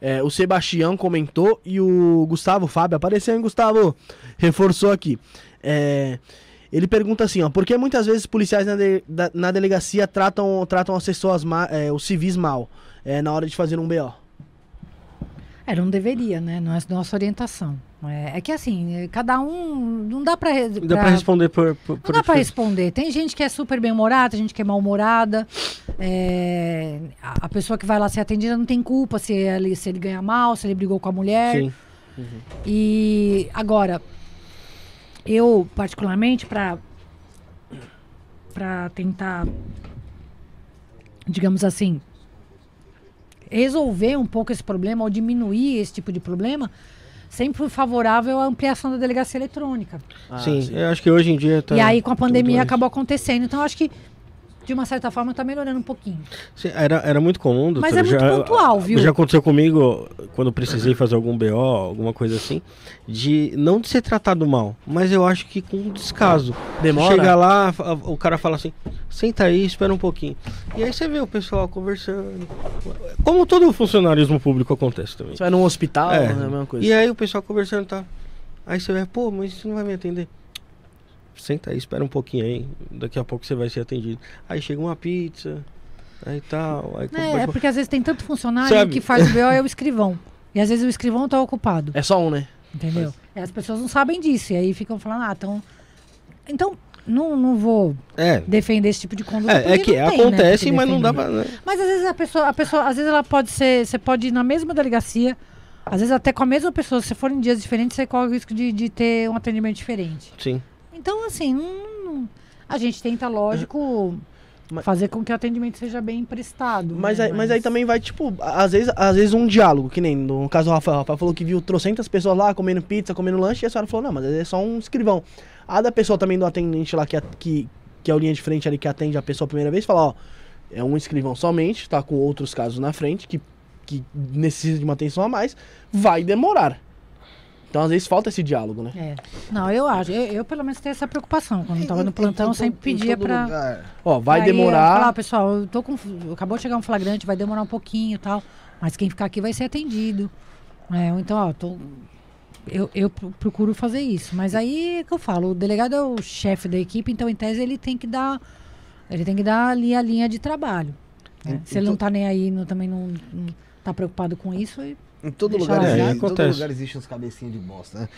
É, o Sebastião comentou e o Gustavo Fábio apareceu, hein, Gustavo? Reforçou aqui. É, ele pergunta assim, ó, por que muitas vezes policiais na, de, na delegacia tratam, tratam as pessoas, ma, é, os civis mal, é, na hora de fazer um BO? É, não deveria, né? Não é nossa orientação. É, é que assim, cada um não dá para dá responder por, por, não dá para responder. Tem gente que é super bem humorada, tem gente que é mal humorada. É, a, pessoa que vai lá ser atendida não tem culpa se ele, se ele ganha mal, se ele brigou com a mulher. Sim. Uhum. E agora, eu particularmente, para para tentar, digamos assim, resolver um pouco esse problema ou diminuir esse tipo de problema, sempre fui favorável à ampliação da delegacia eletrônica. Ah, sim, sim, eu acho que hoje em dia tá E aí com a pandemia acabou acontecendo. Então acho que de uma certa forma, está melhorando um pouquinho. Sim, era, era muito comum, doutor. Mas é muito já, pontual, viu? Já aconteceu comigo, quando precisei fazer algum BO, alguma coisa assim, de não de ser tratado mal, mas eu acho que com descaso. Demora? Chega lá, o cara fala assim, senta aí, espera um pouquinho. E aí você vê o pessoal conversando. Como todo funcionarismo público acontece também. Você vai num hospital, é. Né, é a mesma coisa. E aí o pessoal conversando, tá? Aí você vê, pô, mas isso não vai me atender senta aí, espera um pouquinho aí, daqui a pouco você vai ser atendido. Aí chega uma pizza, aí tal. Aí é, é porque às vezes tem tanto funcionário Sabe? que faz o BO é o escrivão. E às vezes o escrivão está ocupado. É só um, né? Entendeu? Mas... É, as pessoas não sabem disso, e aí ficam falando, ah, então. Então, não, não vou é. defender esse tipo de conduta. É, é que tem, né, acontece, né, mas não dá pra. Né? Mas às vezes a pessoa, a pessoa, às vezes ela pode ser. Você pode ir na mesma delegacia, às vezes até com a mesma pessoa, se for em dias diferentes, você corre o risco de, de ter um atendimento diferente. Sim. Então, assim, hum, a gente tenta, lógico. É, mas, fazer com que o atendimento seja bem prestado. Mas, né? aí, mas... mas... aí também vai, tipo, às vezes, às vezes um diálogo, que nem no caso do Rafael. O Rafael falou que viu trocentas pessoas lá comendo pizza, comendo lanche, e a senhora falou, não, mas é só um escrivão. A da pessoa também do atendente lá, que, que, que é a linha de frente ali, que atende a pessoa a primeira vez, fala, ó, é um escrivão somente, tá com outros casos na frente, que, que necessita de uma atenção a mais, vai demorar. Então, às vezes, falta esse diálogo, né? É. Não, eu acho. Eu, eu pelo menos, tenho essa preocupação. Quando estava no plantão, eu sempre pedia para... Ó, vai demorar... Falar, pessoal, eu tô com... acabou de chegar um flagrante, vai demorar um pouquinho e tal. Mas quem ficar aqui vai ser atendido. É, então, ó, tô... eu, eu procuro fazer isso. Mas aí é que eu falo, o delegado é o chefe da equipe, então, em tese, ele tem que dar... Ele tem que dar ali a linha de trabalho. É, se ele não tá nem aí, não, também não, não tá preocupado com isso. E... Em todo lugar, é, em todo lugar existe uns cabecinhos de bosta, né?